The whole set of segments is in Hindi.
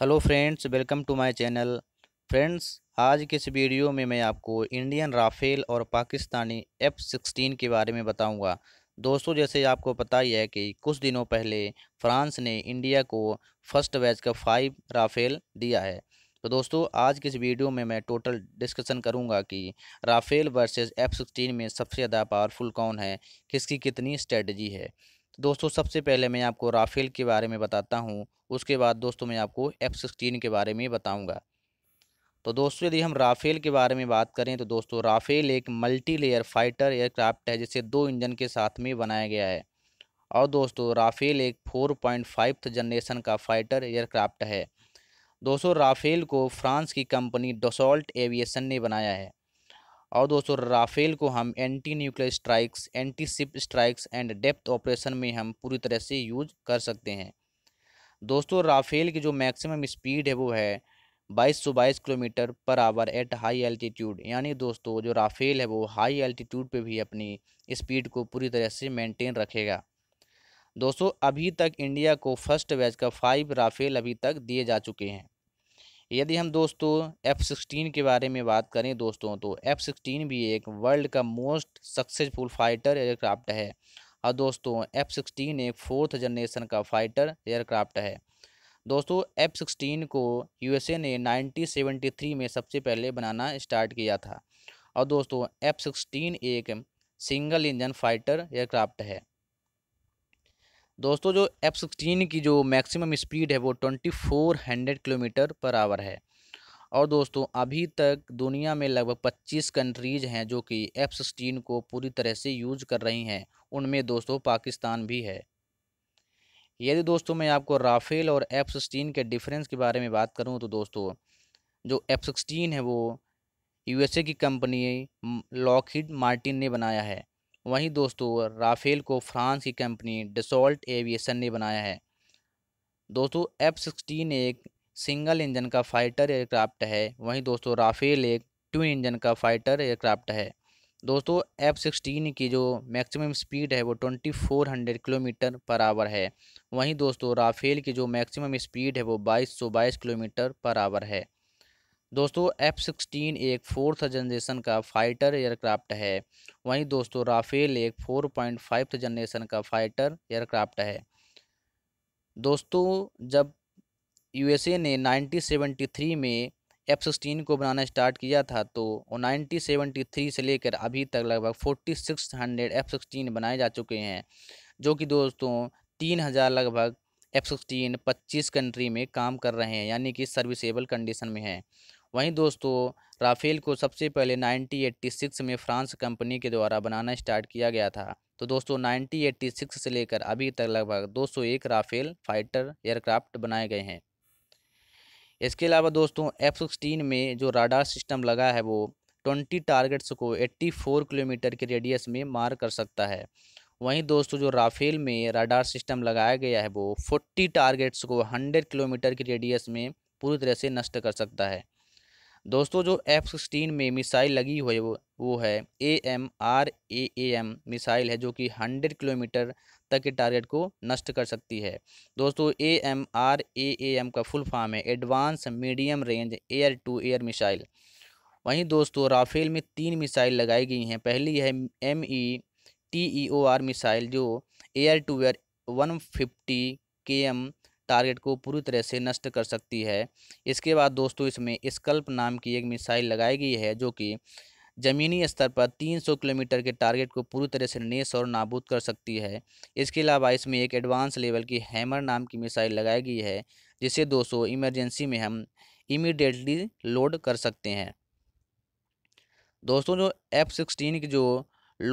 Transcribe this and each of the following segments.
hello friends welcome to my channel friends आज के इस वीडियो में मैं आपको इंडियन राफेल और पाकिस्तानी एफ सिक्सटीन के बारे में बताऊंगा दोस्तों जैसे आपको पता ही है कि कुछ दिनों पहले फ्रांस ने इंडिया को फर्स्ट बैच का फाइव राफेल दिया है तो दोस्तों आज के इस वीडियो में मैं टोटल डिस्कशन करूंगा कि राफेल वर्सेस एफ सिक्सटीन में सबसे ज़्यादा पावरफुल कौन है किसकी कितनी स्ट्रेटजी है दोस्तों सबसे पहले मैं आपको राफेल के बारे में बताता हूँ उसके बाद दोस्तों मैं आपको एफ सिक्सटीन के बारे में बताऊँगा तो दोस्तों यदि हम राफेल के बारे में बात करें तो दोस्तों राफेल एक मल्टी लेयर फाइटर एयरक्राफ्ट है जिसे दो इंजन के साथ में बनाया गया है और दोस्तों राफेल एक फोर पॉइंट फाइव जनरेशन का फाइटर एयरक्राफ्ट है दोस्तों राफेल को फ्रांस की कंपनी डोसॉल्ट एविएशन ने बनाया है और दोस्तों राफेल को हम anti nuclear strikes anti ship strikes and depth operation में हम पूरी तरह से यूज कर सकते हैं दोस्तों राफेल की जो मैक्सिमम स्पीड है वो है बाईस सौ बाईस kilometre per our at high altitude यानी दोस्तों जो राफेल है वो हाई एल्टीट्यूड पे भी अपनी स्पीड को पूरी तरह से मेंटेन रखेगा दोस्तों अभी तक इंडिया को फर्स्ट बैच का फाइव राफेल अभी तक दिए जा चुके हैं यदि हम दोस्तों एफ़ सिक्सटीन के बारे में बात करें दोस्तों तो एफ़ सिक्सटीन भी एक वर्ल्ड का मोस्ट सक्सेसफुल फाइटर एयरक्राफ्ट है और दोस्तों एफ़ सिक्सटीन एक फोर्थ जनरेशन का फाइटर एयरक्राफ्ट है दोस्तों एफ़ सिक्सटीन को यूएसए ने नाइनटीन सेवेंटी थ्री में सबसे पहले बनाना स्टार्ट किया था और दोस्तों एफ़ सिक्सटीन एक सिंगल इंजन फाइटर एयरक्राफ्ट है दोस्तों जो एफ सिक्सटीन की जो मैक्सिमम स्पीड है वो twenty four hundred kilometre per hour है और दोस्तों अभी तक दुनिया में लगभग पच्चीस कंट्रीज हैं जो कि एफ सिक्सटीन को पूरी तरह से यूज कर रही हैं उनमें दोस्तों पाकिस्तान भी है यदि दोस्तों मैं आपको राफेल और एफ सिक्सटीन के डिफरेंस के बारे में बात करूँ तो दोस्तों जो एफ सिक्सटीन है वो यूएसए की कंपनी लॉकहीड मार्टिन ने बनाया है वहीं दोस्तों राफेल को फ्रांस की कंपनी डिसॉल्ट एविएशन ने बनाया है दोस्तों एफ सिक्सटीन एक सिंगल इंजन का फाइटर एयरक्राफ्ट है वहीं दोस्तों राफेल एक ट्विन इंजन का फाइटर एयरक्राफ्ट है दोस्तों एफ सिक्सटीन की जो मैक्सिमम स्पीड है वो twenty four hundred kilometre per hour है वहीं दोस्तों राफेल की जो मैक्सिमम स्पीड है वो बाईस सौ बाईस किलोमीटर पर आवर है दोस्तों एफ सिक्सटीन एक फोर्थ जनरेशन का फाइटर एयरक्राफ्ट है वहीं दोस्तों राफेल एक फोर पॉइंट फाइव जनरेशन का फाइटर एयरक्राफ्ट है दोस्तों जब यूएसए ने 1973 में एफ सिक्सटीन को बनाना स्टार्ट किया था तो 1973 से लेकर अभी तक लगभग 4600 एफ सिक्सटीन बनाए जा चुके हैं जो कि दोस्तों हज़ार लगभग एफ सिक्सटीन पच्चीस कंट्री में काम कर रहे हैं यानी कि सर्विसेबल कंडीशन में हैं वहीं दोस्तों राफेल को सबसे पहले 1986 में फ्रांस कंपनी के द्वारा बनाना स्टार्ट किया गया था तो दोस्तों 1986 से लेकर अभी तक लगभग 201 राफेल फाइटर एयरक्राफ्ट बनाए गए हैं इसके अलावा दोस्तों एफ सिक्सटीन में जो राडार सिस्टम लगा है वो ट्वेंटी टारगेट्स को एट्टी फोर किलोमीटर के रेडियस में मार कर सकता है वहीं दोस्तों जो राफेल में राडार सिस्टम लगाया गया है वो फोर्टी टारगेट्स को हंड्रेड किलोमीटर के रेडियस में पूरी तरह से नष्ट कर सकता है दोस्तों जो एफ सिक्सटीन में मिसाइल लगी हुई वो वो है A M R A M missile है जो कि हंड्रेड किलोमीटर तक के टारगेट को नष्ट कर सकती है दोस्तों A M R A M का फुल फॉर्म है advance medium range air to air missile वहीं दोस्तों राफेल में तीन मिसाइल लगाई गई हैं पहली है M E T E O R missile जो air to air one fifty K M target को पूरी तरह से नष्ट कर सकती है इसके बाद दोस्तों इसमें स्कल्प नाम की एक मिसाइल लगाई गई है जो कि ज़मीनी स्तर पर 300 किलोमीटर के टारगेट को पूरी तरह से नेस और नाबूद कर सकती है इसके अलावा इसमें एक एडवांस लेवल की हैमर नाम की मिसाइल लगाई गई है जिसे दोस्तों इमरजेंसी में हम इमीडिएटली लोड कर सकते हैं दोस्तों जो एफ सिक्सटीन की जो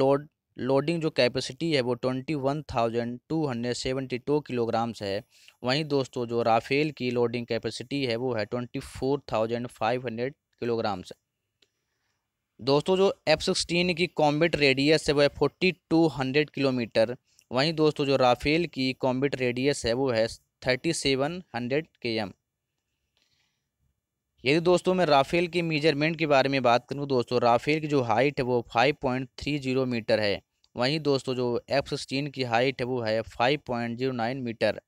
लोड लोडिंग जो कैपेसिटी है वो twenty one thousand two hundred seventy two kilograms है वहीं दोस्तों जो राफेल की लोडिंग कैपेसिटी है वो है twenty four thousand five hundred kilograms दोस्तों जो एफ सिक्सटीन की कॉम्बिट रेडियस है वो है फोर्टी टू हंड्रेड किलोमीटर वहीं दोस्तों जो राफेल की कॉम्बिट रेडियस है वो है thirty seven hundred K M यदि दोस्तों मैं राफेल के मेजरमेंट के बारे में बात करूँ दोस्तों राफेल की जो हाइट है वो five point three zero metre है वहीं दोस्तों जो एफ सिक्सटीन की हाइट है वो है five point zero nine metre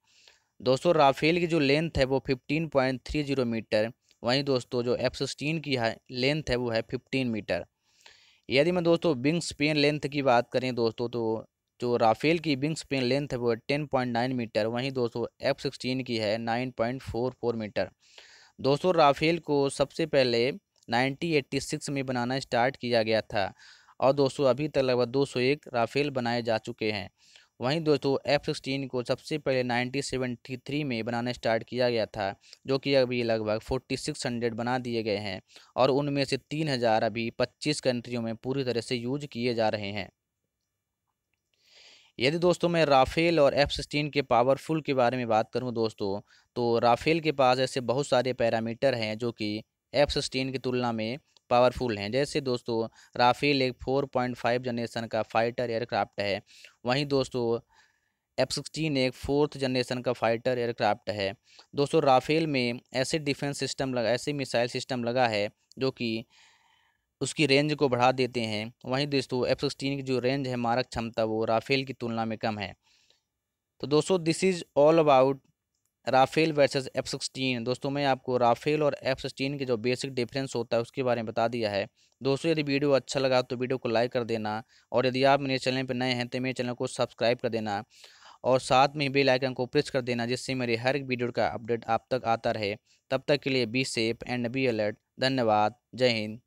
दोस्तों राफेल की जो लेंथ है वो fifteen point three zero metre वहीं दोस्तों जो एफ सिक्सटीन की लेंथ है वो है फिफ्टीन मीटर यदि मैं दोस्तों विंग स्पेन लेंथ की बात करें दोस्तों तो जो राफेल की बिंग स्पेन लेंथ है वो टेन पॉइंट नाइन मीटर वहीं दोस्तों एफ सिक्सटीन की है nine point four four metre दोस्तों राफेल को सबसे पहले 1986 में बनाना स्टार्ट किया गया था और दोस्तों अभी तक लगभग 201 राफेल बनाए जा चुके हैं वहीं दोस्तों एफ सिक्सटीन को सबसे पहले 1973 में बनाना स्टार्ट किया गया था जो कि अभी लगभग 4600 बना दिए गए हैं और उनमें से 3000 अभी 25 कंट्रियों में पूरी तरह से यूज किए जा रहे हैं यदि दोस्तों मैं राफेल और एफ सिक्सटीन के पावरफुल के बारे में बात करूं दोस्तों तो राफेल के पास ऐसे बहुत सारे पैरामीटर हैं जो कि एफ सिक्सटीन की तुलना में पावरफुल हैं जैसे दोस्तों राफेल एक फोर पॉइंट फाइव जनरेशन का फाइटर एयरक्राफ्ट है वहीं दोस्तों एफ सिक्सटीन एक फोर्थ जनरेशन का फाइटर एयरक्राफ्ट है दोस्तों राफेल में ऐसे डिफेंस सिस्टम लगा ऐसे मिसाइल सिस्टम लगा है जो कि उसकी रेंज को बढ़ा देते हैं वहीं दोस्तों एफ सिक्सटीन की जो रेंज है मारक क्षमता वो राफेल की तुलना में कम है तो दोस्तों this is all about Rafale versus F sixteen दोस्तों मैं आपको राफेल और एफ सिक्सटीन के जो बेसिक डिफरेंस होता है उसके बारे में बता दिया है दोस्तों यदि वीडियो अच्छा लगा तो वीडियो को लाइक कर देना और यदि आप मेरे चैनल पर नए हैं तो मेरे चैनल को सब्सक्राइब कर देना और साथ में बेल आइकन को प्रेस कर देना जिससे मेरे हर एक वीडियो का अपडेट आप तक आता रहे तब तक के लिए be safe and be alert धन्यवाद जय हिंद